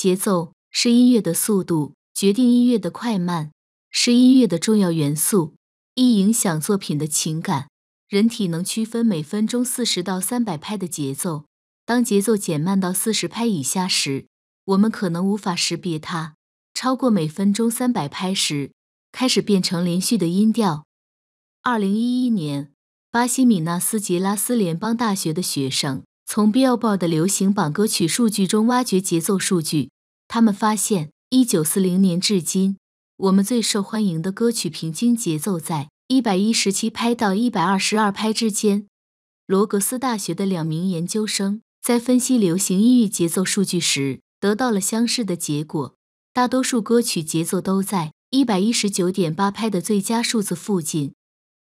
节奏是音乐的速度，决定音乐的快慢，是音乐的重要元素，易影响作品的情感。人体能区分每分钟四十到三百拍的节奏，当节奏减慢到四十拍以下时，我们可能无法识别它；超过每分钟三百拍时，开始变成连续的音调。二零一一年，巴西米纳斯吉拉斯联邦大学的学生从 Billboard 的流行榜歌曲数据中挖掘节奏数据。他们发现，一九四零年至今，我们最受欢迎的歌曲平均节奏在一百一十七拍到一百二十二拍之间。罗格斯大学的两名研究生在分析流行音乐节奏数据时，得到了相似的结果。大多数歌曲节奏都在一百一十九点八拍的最佳数字附近。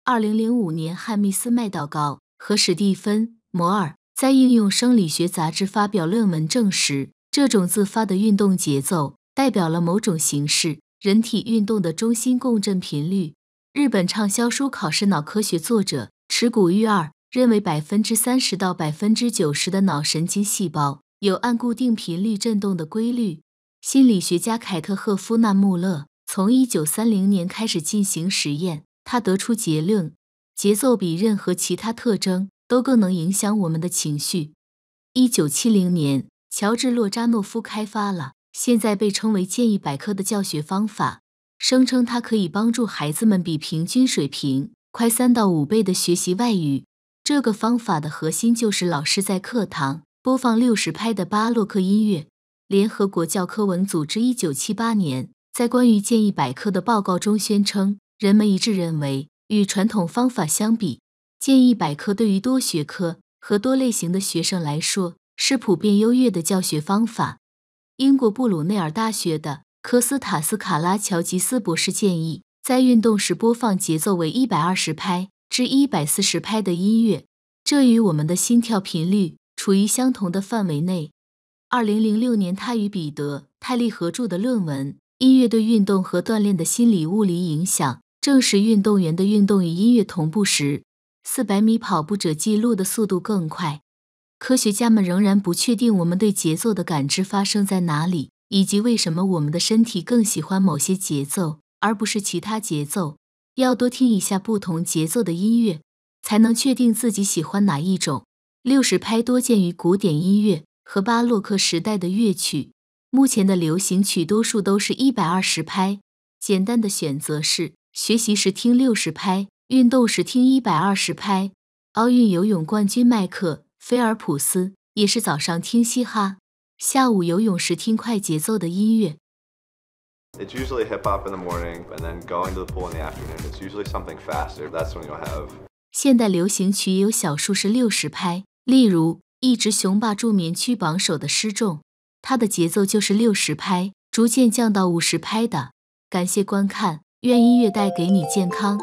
二零零五年，汉密斯麦道高和史蒂芬摩尔在《应用生理学杂志》发表论文证实。这种自发的运动节奏代表了某种形式人体运动的中心共振频率。日本畅销书《考试脑科学》作者池谷裕二认为，百分之三十到百分之九十的脑神经细胞有按固定频率振动的规律。心理学家凯特赫夫纳穆勒从一九三零年开始进行实验，他得出结论：节奏比任何其他特征都更能影响我们的情绪。一九七零年。乔治·洛扎诺夫开发了现在被称为“建议百科”的教学方法，声称它可以帮助孩子们比平均水平快三到五倍的学习外语。这个方法的核心就是老师在课堂播放六十拍的巴洛克音乐。联合国教科文组织1978年在关于“建议百科”的报告中宣称，人们一致认为，与传统方法相比，“建议百科”对于多学科和多类型的学生来说。是普遍优越的教学方法。英国布鲁内尔大学的科斯塔斯·卡拉乔吉斯博士建议，在运动时播放节奏为一百二十拍至一百四十拍的音乐，这与我们的心跳频率处于相同的范围内。二零零六年，他与彼得·泰利合著的论文《音乐对运动和锻炼的心理物理影响》证实，运动员的运动与音乐同步时，四百米跑步者记录的速度更快。科学家们仍然不确定我们对节奏的感知发生在哪里，以及为什么我们的身体更喜欢某些节奏而不是其他节奏。要多听一下不同节奏的音乐，才能确定自己喜欢哪一种。六十拍多见于古典音乐和巴洛克时代的乐曲，目前的流行曲多数都是一百二十拍。简单的选择是：学习时听六十拍，运动时听一百二十拍。奥运游泳冠军迈克。菲尔普斯也是早上听嘻哈，下午游泳时听快节奏的音乐。It's usually hip hop in the morning, and then going to the pool in the afternoon. It's usually something faster. That's when you'll have。现代流行曲也有小数是六十拍，例如一直雄霸助眠区榜首的《失重》，它的节奏就是六十拍，逐渐降到五十拍的。感谢观看，愿音乐带给你健康。